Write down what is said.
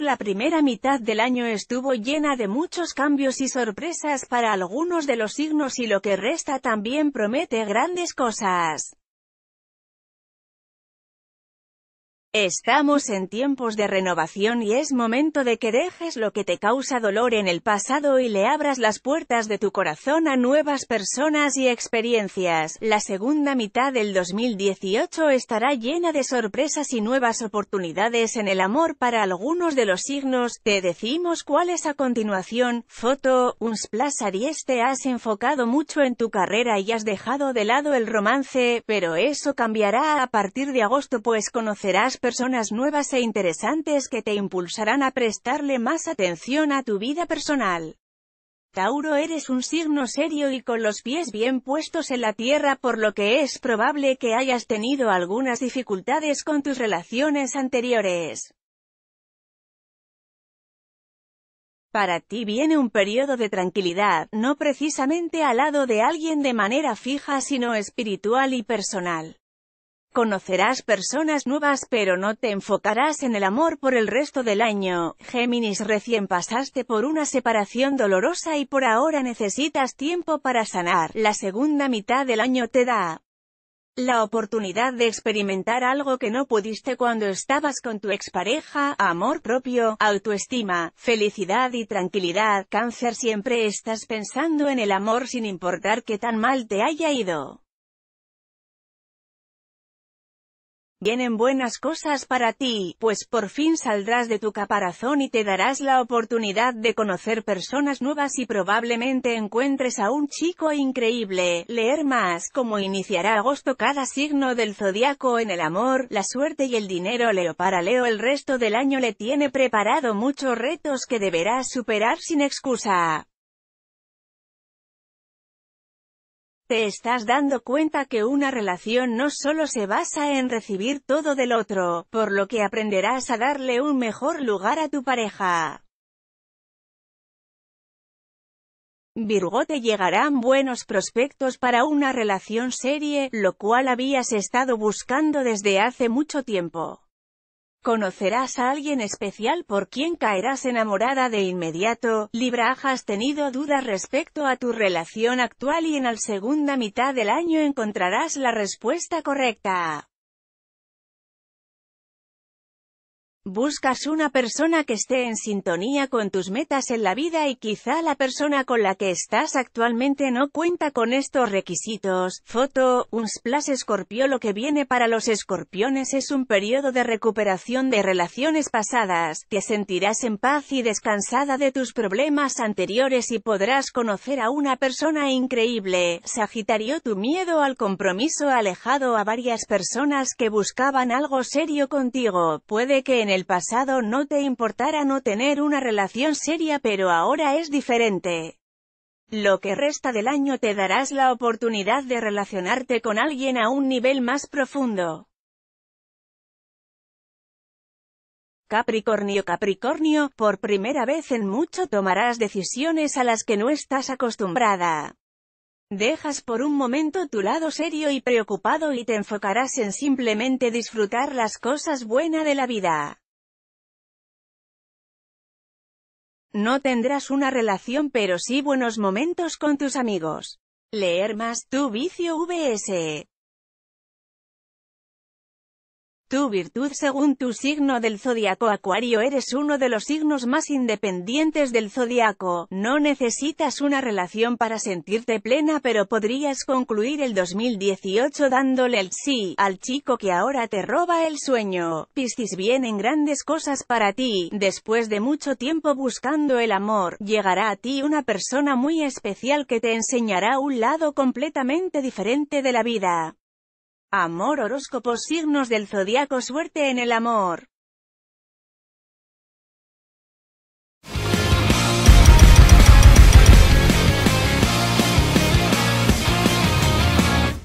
la primera mitad del año estuvo llena de muchos cambios y sorpresas para algunos de los signos y lo que resta también promete grandes cosas. Estamos en tiempos de renovación y es momento de que dejes lo que te causa dolor en el pasado y le abras las puertas de tu corazón a nuevas personas y experiencias. La segunda mitad del 2018 estará llena de sorpresas y nuevas oportunidades en el amor para algunos de los signos. Te decimos cuáles a continuación. Foto, Unsplash te este has enfocado mucho en tu carrera y has dejado de lado el romance, pero eso cambiará a partir de agosto pues conocerás personas nuevas e interesantes que te impulsarán a prestarle más atención a tu vida personal. Tauro eres un signo serio y con los pies bien puestos en la tierra por lo que es probable que hayas tenido algunas dificultades con tus relaciones anteriores. Para ti viene un periodo de tranquilidad, no precisamente al lado de alguien de manera fija sino espiritual y personal. Conocerás personas nuevas pero no te enfocarás en el amor por el resto del año. Géminis recién pasaste por una separación dolorosa y por ahora necesitas tiempo para sanar. La segunda mitad del año te da la oportunidad de experimentar algo que no pudiste cuando estabas con tu expareja, amor propio, autoestima, felicidad y tranquilidad. Cáncer siempre estás pensando en el amor sin importar qué tan mal te haya ido. Vienen buenas cosas para ti, pues por fin saldrás de tu caparazón y te darás la oportunidad de conocer personas nuevas y probablemente encuentres a un chico increíble. Leer más, como iniciará agosto cada signo del zodiaco en el amor, la suerte y el dinero Leo para Leo el resto del año le tiene preparado muchos retos que deberás superar sin excusa. Te estás dando cuenta que una relación no solo se basa en recibir todo del otro, por lo que aprenderás a darle un mejor lugar a tu pareja. Virgo te llegarán buenos prospectos para una relación serie, lo cual habías estado buscando desde hace mucho tiempo. Conocerás a alguien especial por quien caerás enamorada de inmediato. Libra has tenido dudas respecto a tu relación actual y en la segunda mitad del año encontrarás la respuesta correcta. Buscas una persona que esté en sintonía con tus metas en la vida y quizá la persona con la que estás actualmente no cuenta con estos requisitos. Foto, un splash escorpio Lo que viene para los escorpiones es un periodo de recuperación de relaciones pasadas. Te sentirás en paz y descansada de tus problemas anteriores y podrás conocer a una persona increíble. Sagitario Tu miedo al compromiso alejado a varias personas que buscaban algo serio contigo. Puede que en el pasado no te importara no tener una relación seria pero ahora es diferente. Lo que resta del año te darás la oportunidad de relacionarte con alguien a un nivel más profundo. Capricornio Capricornio, por primera vez en mucho tomarás decisiones a las que no estás acostumbrada. Dejas por un momento tu lado serio y preocupado y te enfocarás en simplemente disfrutar las cosas buenas de la vida. No tendrás una relación pero sí buenos momentos con tus amigos. Leer más, tu vicio VS. E. Tu virtud según tu signo del zodiaco Acuario eres uno de los signos más independientes del zodiaco, no necesitas una relación para sentirte plena pero podrías concluir el 2018 dándole el sí, al chico que ahora te roba el sueño. Piscis vienen grandes cosas para ti, después de mucho tiempo buscando el amor, llegará a ti una persona muy especial que te enseñará un lado completamente diferente de la vida. Amor horóscopos signos del zodiaco suerte en el amor.